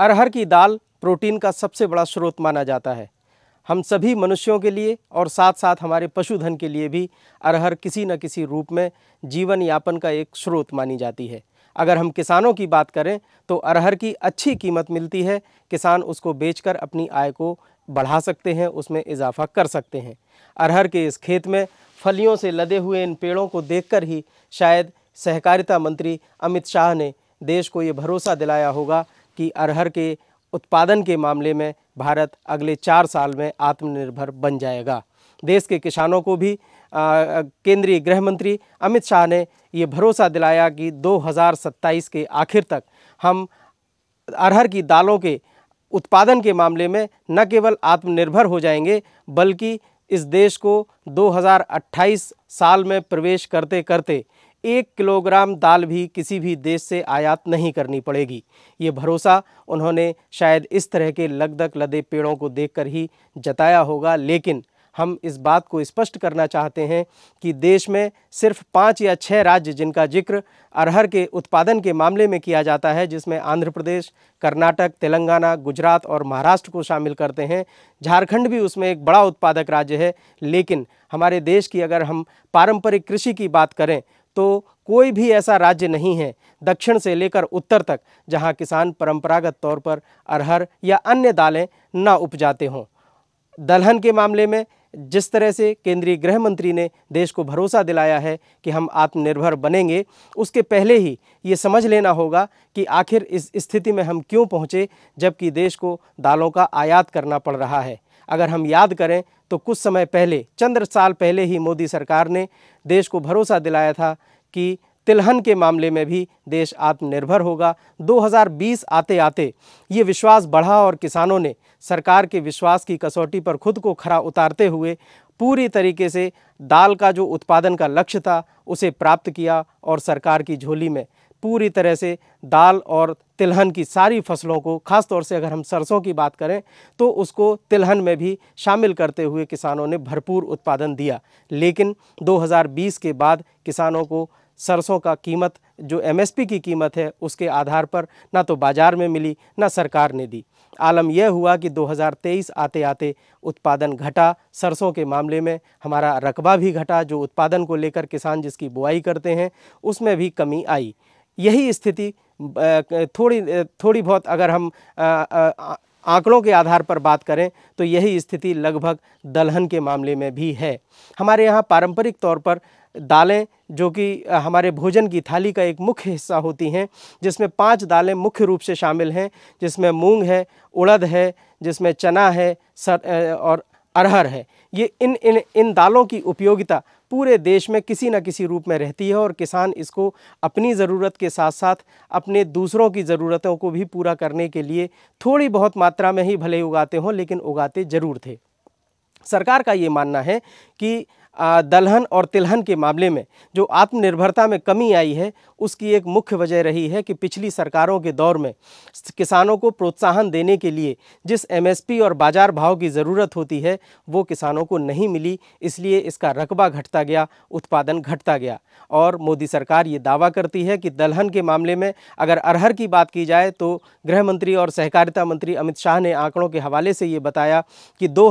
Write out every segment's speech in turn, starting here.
अरहर की दाल प्रोटीन का सबसे बड़ा स्रोत माना जाता है हम सभी मनुष्यों के लिए और साथ साथ हमारे पशुधन के लिए भी अरहर किसी न किसी रूप में जीवन यापन का एक स्रोत मानी जाती है अगर हम किसानों की बात करें तो अरहर की अच्छी कीमत मिलती है किसान उसको बेचकर अपनी आय को बढ़ा सकते हैं उसमें इजाफा कर सकते हैं अरहर के इस खेत में फलियों से लदे हुए इन पेड़ों को देखकर ही शायद सहकारिता मंत्री अमित शाह ने देश को ये भरोसा दिलाया होगा कि अरहर के उत्पादन के मामले में भारत अगले चार साल में आत्मनिर्भर बन जाएगा देश के किसानों को भी केंद्रीय गृह मंत्री अमित शाह ने ये भरोसा दिलाया कि 2027 के आखिर तक हम अरहर की दालों के उत्पादन के मामले में न केवल आत्मनिर्भर हो जाएंगे बल्कि इस देश को 2028 साल में प्रवेश करते करते एक किलोग्राम दाल भी किसी भी देश से आयात नहीं करनी पड़ेगी ये भरोसा उन्होंने शायद इस तरह के लगदक लदे पेड़ों को देखकर ही जताया होगा लेकिन हम इस बात को स्पष्ट करना चाहते हैं कि देश में सिर्फ पाँच या छः राज्य जिनका जिक्र अरहर के उत्पादन के मामले में किया जाता है जिसमें आंध्र प्रदेश कर्नाटक तेलंगाना गुजरात और महाराष्ट्र को शामिल करते हैं झारखंड भी उसमें एक बड़ा उत्पादक राज्य है लेकिन हमारे देश की अगर हम पारंपरिक कृषि की बात करें तो कोई भी ऐसा राज्य नहीं है दक्षिण से लेकर उत्तर तक जहां किसान परंपरागत तौर पर अरहर या अन्य दालें ना उपजाते हों दलहन के मामले में जिस तरह से केंद्रीय गृह मंत्री ने देश को भरोसा दिलाया है कि हम आत्मनिर्भर बनेंगे उसके पहले ही ये समझ लेना होगा कि आखिर इस स्थिति में हम क्यों पहुँचे जबकि देश को दालों का आयात करना पड़ रहा है अगर हम याद करें तो कुछ समय पहले चंद्र साल पहले ही मोदी सरकार ने देश को भरोसा दिलाया था कि तिलहन के मामले में भी देश आत्मनिर्भर होगा 2020 आते आते ये विश्वास बढ़ा और किसानों ने सरकार के विश्वास की कसौटी पर खुद को खरा उतारते हुए पूरी तरीके से दाल का जो उत्पादन का लक्ष्य था उसे प्राप्त किया और सरकार की झोली में पूरी तरह से दाल और तिलहन की सारी फसलों को खास तौर से अगर हम सरसों की बात करें तो उसको तिलहन में भी शामिल करते हुए किसानों ने भरपूर उत्पादन दिया लेकिन 2020 के बाद किसानों को सरसों का कीमत जो एमएसपी की कीमत है उसके आधार पर ना तो बाज़ार में मिली ना सरकार ने दी आलम यह हुआ कि 2023 आते आते उत्पादन घटा सरसों के मामले में हमारा रकबा भी घटा जो उत्पादन को लेकर किसान जिसकी बुआई करते हैं उसमें भी कमी आई यही स्थिति थोड़ी थोड़ी बहुत अगर हम आंकड़ों के आधार पर बात करें तो यही स्थिति लगभग दलहन के मामले में भी है हमारे यहाँ पारंपरिक तौर पर दालें जो कि हमारे भोजन की थाली का एक मुख्य हिस्सा होती हैं जिसमें पांच दालें मुख्य रूप से शामिल हैं जिसमें मूंग है उड़द है जिसमें चना है सर और अरहर है ये इन इन इन दालों की उपयोगिता पूरे देश में किसी न किसी रूप में रहती है और किसान इसको अपनी ज़रूरत के साथ साथ अपने दूसरों की ज़रूरतों को भी पूरा करने के लिए थोड़ी बहुत मात्रा में ही भले उगाते हों लेकिन उगाते ज़रूर थे सरकार का ये मानना है कि दलहन और तिलहन के मामले में जो आत्मनिर्भरता में कमी आई है उसकी एक मुख्य वजह रही है कि पिछली सरकारों के दौर में किसानों को प्रोत्साहन देने के लिए जिस एमएसपी और बाज़ार भाव की ज़रूरत होती है वो किसानों को नहीं मिली इसलिए इसका रकबा घटता गया उत्पादन घटता गया और मोदी सरकार ये दावा करती है कि दलहन के मामले में अगर अरहर की बात की जाए तो गृह मंत्री और सहकारिता मंत्री अमित शाह ने आंकड़ों के हवाले से ये बताया कि दो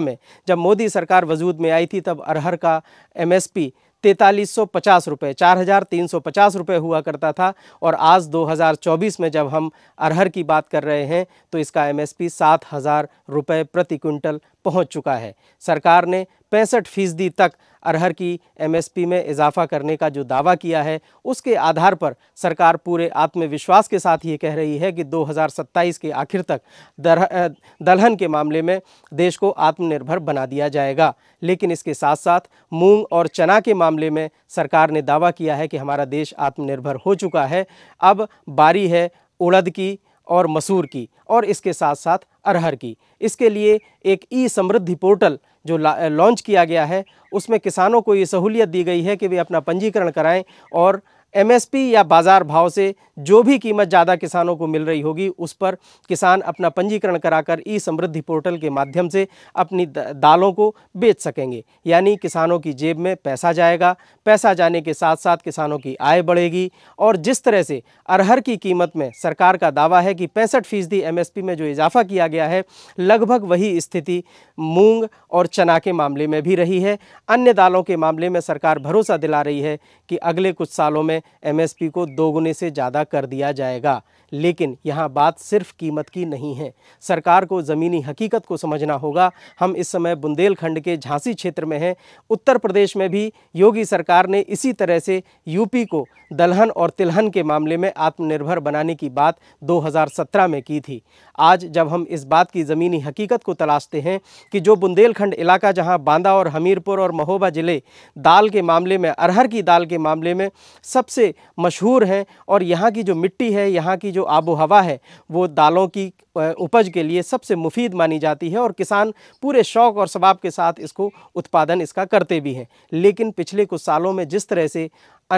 में जब मोदी सरकार वजूद में आई थी तब अरहर का एमएसपी तैतालीस सौ पचास रुपये चार हज़ार तीन सौ पचास रुपये हुआ करता था और आज 2024 में जब हम अरहर की बात कर रहे हैं तो इसका एमएसपी सात हज़ार रुपये प्रति क्विंटल पहुंच चुका है सरकार ने पैंसठ फीसदी तक अरहर की एमएसपी में इजाफा करने का जो दावा किया है उसके आधार पर सरकार पूरे आत्मविश्वास के साथ ये कह रही है कि 2027 के आखिर तक दलहन के मामले में देश को आत्मनिर्भर बना दिया जाएगा लेकिन इसके साथ साथ मूंग और चना के मामले में सरकार ने दावा किया है कि हमारा देश आत्मनिर्भर हो चुका है अब बारी है उड़द की और मसूर की और इसके साथ साथ अरहर की इसके लिए एक ई समृद्धि पोर्टल जो लॉन्च किया गया है उसमें किसानों को ये सहूलियत दी गई है कि वे अपना पंजीकरण कराएं और एमएसपी या बाज़ार भाव से जो भी कीमत ज़्यादा किसानों को मिल रही होगी उस पर किसान अपना पंजीकरण कराकर ई समृद्धि पोर्टल के माध्यम से अपनी दालों को बेच सकेंगे यानी किसानों की जेब में पैसा जाएगा पैसा जाने के साथ साथ किसानों की आय बढ़ेगी और जिस तरह से अरहर की कीमत में सरकार का दावा है कि पैंसठ फीसदी एम में जो इजाफा किया गया है लगभग वही स्थिति मूंग और चना के मामले में भी रही है अन्य दालों के मामले में सरकार भरोसा दिला रही है कि अगले कुछ सालों में एमएसपी को दोगुने से ज़्यादा कर दिया जाएगा लेकिन यहाँ बात सिर्फ कीमत की नहीं है सरकार को ज़मीनी हकीकत को समझना होगा हम इस समय बुंदेलखंड के झांसी क्षेत्र में हैं उत्तर प्रदेश में भी योगी सरकार ने इसी तरह से यूपी को दलहन और तिलहन के मामले में आत्मनिर्भर बनाने की बात 2017 में की थी आज जब हम इस बात की ज़मीनी हकीकत को तलाशते हैं कि जो बुंदेलखंड इलाका जहाँ बांदा और हमीरपुर और महोबा ज़िले दाल के मामले में अरहर की दाल के मामले में सब सबसे मशहूर हैं और यहाँ की जो मिट्टी है यहाँ की जो आबो हवा है वो दालों की उपज के लिए सबसे मुफीद मानी जाती है और किसान पूरे शौक़ और स्वभाव के साथ इसको उत्पादन इसका करते भी हैं लेकिन पिछले कुछ सालों में जिस तरह से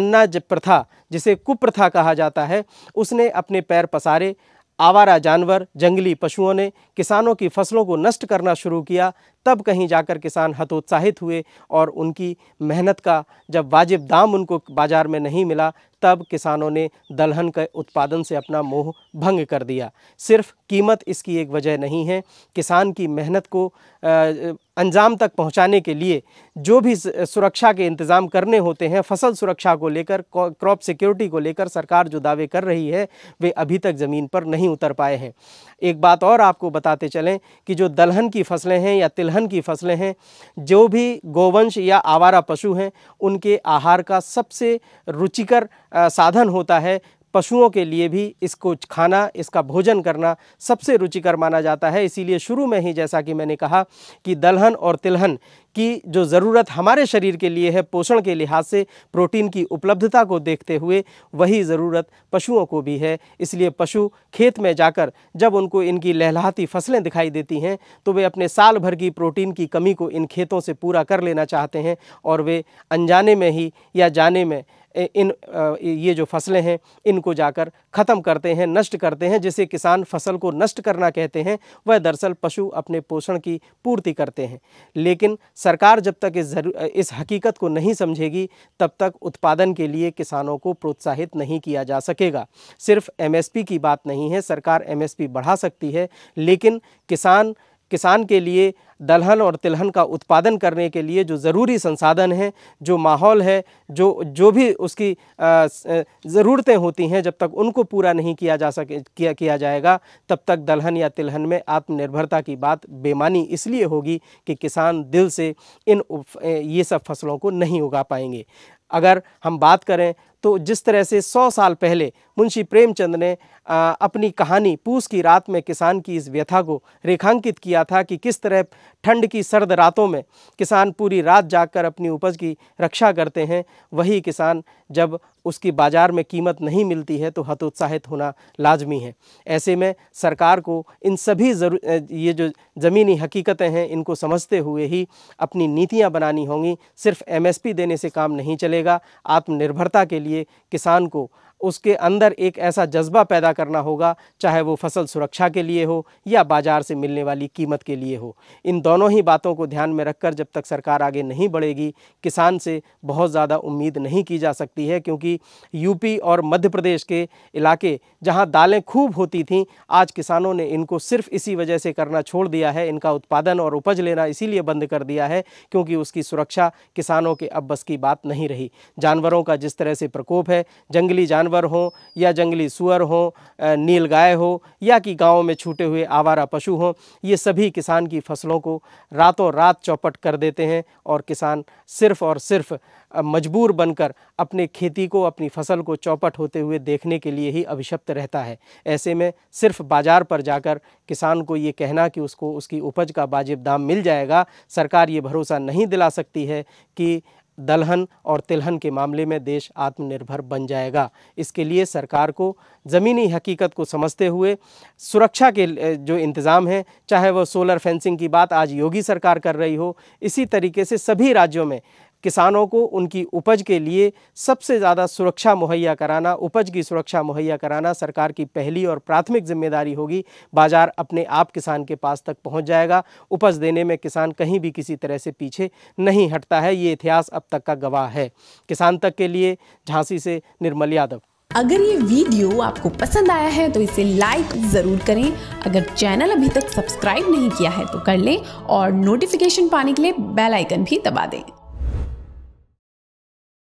अन्ना प्रथा जिसे कुप्रथा कहा जाता है उसने अपने पैर पसारे आवारा जानवर जंगली पशुओं ने किसानों की फसलों को नष्ट करना शुरू किया तब कहीं जाकर किसान हतोत्साहित हुए और उनकी मेहनत का जब वाजिब दाम उनको बाज़ार में नहीं मिला तब किसानों ने दलहन के उत्पादन से अपना मोह भंग कर दिया सिर्फ कीमत इसकी एक वजह नहीं है किसान की मेहनत को अंजाम तक पहुंचाने के लिए जो भी सुरक्षा के इंतज़ाम करने होते हैं फसल सुरक्षा को लेकर क्रॉप सिक्योरिटी को लेकर सरकार जो दावे कर रही है वे अभी तक ज़मीन पर नहीं उतर पाए हैं एक बात और आपको बताते चलें कि जो दलहन की फसलें हैं या तिलहन की फसलें हैं जो भी गोवंश या आवारा पशु हैं उनके आहार का सबसे रुचिकर साधन होता है पशुओं के लिए भी इसको खाना इसका भोजन करना सबसे रुचिकर माना जाता है इसीलिए शुरू में ही जैसा कि मैंने कहा कि दलहन और तिलहन की जो ज़रूरत हमारे शरीर के लिए है पोषण के लिहाज से प्रोटीन की उपलब्धता को देखते हुए वही ज़रूरत पशुओं को भी है इसलिए पशु खेत में जाकर जब उनको इनकी लहलाती फसलें दिखाई देती हैं तो वे अपने साल भर की प्रोटीन की कमी को इन खेतों से पूरा कर लेना चाहते हैं और वे अनजाने में ही या जाने में इन ये जो फसलें हैं इनको जाकर ख़त्म करते हैं नष्ट करते हैं जिसे किसान फसल को नष्ट करना कहते हैं वह दरअसल पशु अपने पोषण की पूर्ति करते हैं लेकिन सरकार जब तक इस इस हकीकत को नहीं समझेगी तब तक उत्पादन के लिए किसानों को प्रोत्साहित नहीं किया जा सकेगा सिर्फ एमएसपी की बात नहीं है सरकार एमएसपी बढ़ा सकती है लेकिन किसान किसान के लिए दलहन और तिलहन का उत्पादन करने के लिए जो ज़रूरी संसाधन हैं जो माहौल है जो जो भी उसकी ज़रूरतें होती हैं जब तक उनको पूरा नहीं किया जा सके किया किया जाएगा तब तक दलहन या तिलहन में आत्मनिर्भरता की बात बेमानी इसलिए होगी कि किसान दिल से इन ये सब फसलों को नहीं उगा पाएंगे अगर हम बात करें तो जिस तरह से सौ साल पहले मुंशी प्रेमचंद ने आ, अपनी कहानी पूस की रात में किसान की इस व्यथा को रेखांकित किया था कि किस तरह ठंड की सर्द रातों में किसान पूरी रात जागकर अपनी उपज की रक्षा करते हैं वही किसान जब उसकी बाज़ार में कीमत नहीं मिलती है तो हतोत्साहित होना लाजमी है ऐसे में सरकार को इन सभी जरू ये जो ज़मीनी हकीकतें हैं इनको समझते हुए ही अपनी नीतियाँ बनानी होंगी सिर्फ एमएसपी देने से काम नहीं चलेगा आत्मनिर्भरता के लिए लिए किसान को उसके अंदर एक ऐसा जज्बा पैदा करना होगा चाहे वो फसल सुरक्षा के लिए हो या बाज़ार से मिलने वाली कीमत के लिए हो इन दोनों ही बातों को ध्यान में रखकर जब तक सरकार आगे नहीं बढ़ेगी किसान से बहुत ज़्यादा उम्मीद नहीं की जा सकती है क्योंकि यूपी और मध्य प्रदेश के इलाके जहाँ दालें खूब होती थीं आज किसानों ने इनको सिर्फ इसी वजह से करना छोड़ दिया है इनका उत्पादन और उपज लेना इसीलिए बंद कर दिया है क्योंकि उसकी सुरक्षा किसानों के अब बस की बात नहीं रही जानवरों का जिस तरह से प्रकोप है जंगली जानवर जानवर हों या जंगली सुअर हों नील गाय हो या कि गाँव में छूटे हुए आवारा पशु हों ये सभी किसान की फसलों को रातों रात चौपट कर देते हैं और किसान सिर्फ़ और सिर्फ़ मजबूर बनकर अपने खेती को अपनी फसल को चौपट होते हुए देखने के लिए ही अभिशप्त रहता है ऐसे में सिर्फ बाज़ार पर जाकर किसान को ये कहना कि उसको उसकी उपज का वाजिब दाम मिल जाएगा सरकार ये भरोसा नहीं दिला सकती है कि दलहन और तिलहन के मामले में देश आत्मनिर्भर बन जाएगा इसके लिए सरकार को ज़मीनी हकीकत को समझते हुए सुरक्षा के जो इंतज़ाम है चाहे वह सोलर फेंसिंग की बात आज योगी सरकार कर रही हो इसी तरीके से सभी राज्यों में किसानों को उनकी उपज के लिए सबसे ज़्यादा सुरक्षा मुहैया कराना उपज की सुरक्षा मुहैया कराना सरकार की पहली और प्राथमिक जिम्मेदारी होगी बाज़ार अपने आप किसान के पास तक पहुँच जाएगा उपज देने में किसान कहीं भी किसी तरह से पीछे नहीं हटता है ये इतिहास अब तक का गवाह है किसान तक के लिए झांसी से निर्मल यादव अगर ये वीडियो आपको पसंद आया है तो इसे लाइक ज़रूर करें अगर चैनल अभी तक सब्सक्राइब नहीं किया है तो कर लें और नोटिफिकेशन पाने के लिए बेल आइकन भी दबा दें